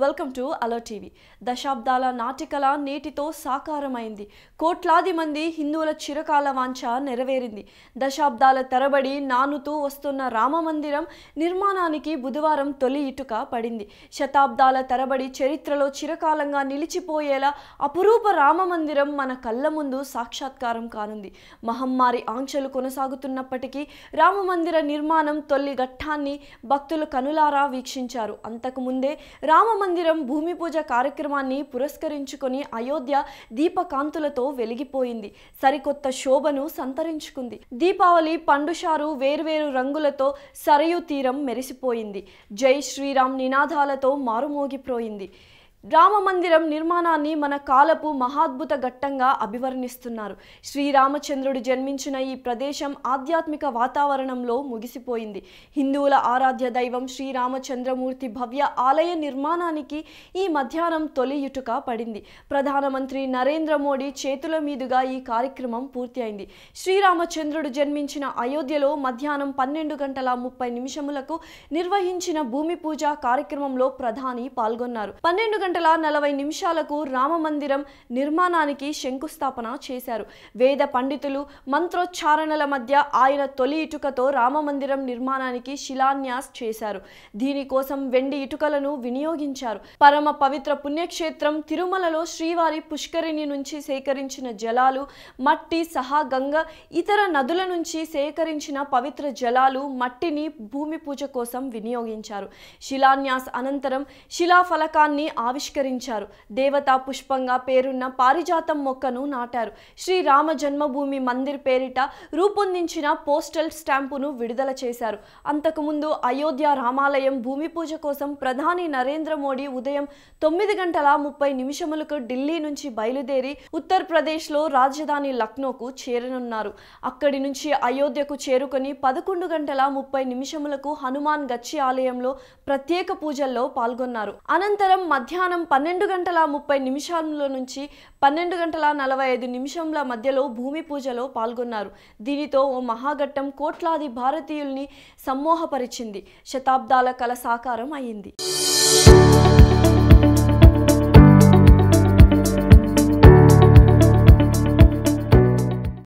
welcome to allow TV దశాబ్దాల నాటికల నేటితో సాకారమైంది కోట్లాది మంది హిందువుల చిరకాల వాంఛ నెరవేరింది దశాబ్దాల తరబడి నానుతూ వస్తున్న రామమందిరం నిర్మాణానికి బుధవారం తొలి ఇటుక పడింది శతాబ్దాల తరబడి చరిత్రలో చిరకాలంగా నిలిచిపోయేలా అపురూప రామమందిరం మన కళ్ళ ముందు సాక్షాత్కారం కానుంది మహమ్మారి ఆంక్షలు కొనసాగుతున్నప్పటికీ రామమందిర నిర్మాణం తొలి ఘట్టాన్ని భక్తులు కనులారా వీక్షించారు అంతకుముందే రామ మందిరం భూమి పూజ కార్యక్రమాన్ని పురస్కరించుకుని అయోధ్య దీపకాంతులతో వెలిగిపోయింది సరికొత్త శోభను సంతరించుకుంది దీపావళి పండుషారు వేర్వేరు రంగులతో సరయు తీరం మెరిసిపోయింది జై శ్రీరామ్ నినాదాలతో మారుమోగిపోయింది రామ మందిరం నిర్మాణాన్ని మన కాలపు మహాద్భుత ఘట్టంగా అభివర్ణిస్తున్నారు శ్రీరామచంద్రుడు జన్మించిన ఈ ప్రదేశం ఆధ్యాత్మిక వాతావరణంలో ముగిసిపోయింది హిందువుల ఆరాధ్య దైవం శ్రీరామచంద్రమూర్తి భవ్య ఆలయ నిర్మాణానికి ఈ మధ్యాహ్నం తొలి ఇటుక పడింది ప్రధానమంత్రి నరేంద్ర మోడీ చేతుల మీదుగా ఈ కార్యక్రమం పూర్తి అయింది శ్రీరామచంద్రుడు జన్మించిన అయోధ్యలో మధ్యాహ్నం పన్నెండు గంటల ముప్పై నిమిషములకు నిర్వహించిన భూమి పూజ కార్యక్రమంలో ప్రధాని పాల్గొన్నారు పన్నెండు గంటల నలభై నిమిషాలకు రామమందిరం నిర్మాణానికి శంకుస్థాపన చేశారు వేద పండితులు మంత్రోచ్చారణల మధ్య ఆయన తొలి ఇటుకతో రామమందిరం నిర్మాణానికి శిలాన్యాస్ చేశారు దీనికోసం వెండి ఇటుకలను వినియోగించారు పరమ పవిత్ర పుణ్యక్షేత్రం తిరుమలలో శ్రీవారి పుష్కరిణి నుంచి సేకరించిన జలాలు మట్టి సహా గంగ ఇతర నదుల నుంచి సేకరించిన పవిత్ర జలాలు మట్టిని భూమి పూజ కోసం వినియోగించారు శిలాన్యాస్ అనంతరం శిలాఫలకాన్ని ఆవి ఆవిష్కరించారు దేవతా పుష్పంగా పేరున్న పారిజాతం మొక్కను నాటారు శ్రీరామ జన్మభూమి మందిర్ పేరిట రూపొందించిన పోస్టల్ స్టాంపును విడుదల చేశారు అంతకుముందు అయోధ్య రామాలయం భూమి పూజ కోసం ప్రధాని నరేంద్ర మోడీ ఉదయం తొమ్మిది గంటల ముప్పై నిమిషములకు ఢిల్లీ నుంచి బయలుదేరి ఉత్తరప్రదేశ్లో రాజధాని లక్నోకు చేరనున్నారు అక్కడి నుంచి అయోధ్యకు చేరుకొని పదకొండు గంటల ముప్పై నిమిషములకు హనుమాన్ గచ్చి ఆలయంలో ప్రత్యేక పూజల్లో పాల్గొన్నారు అనంతరం మధ్యాహ్నం విమానం పన్నెండు గంటల ముప్పై నిమిషాల నుంచి పన్నెండు గంటల నలభై ఐదు నిమిషంల మధ్యలో భూమి పూజలో పాల్గొన్నారు దీనితో ఓ మహాఘట్టం కోట్లాది భారతీయుల్ని సమ్మోహపరిచింది శతాబ్దాల కల సాకారం అయింది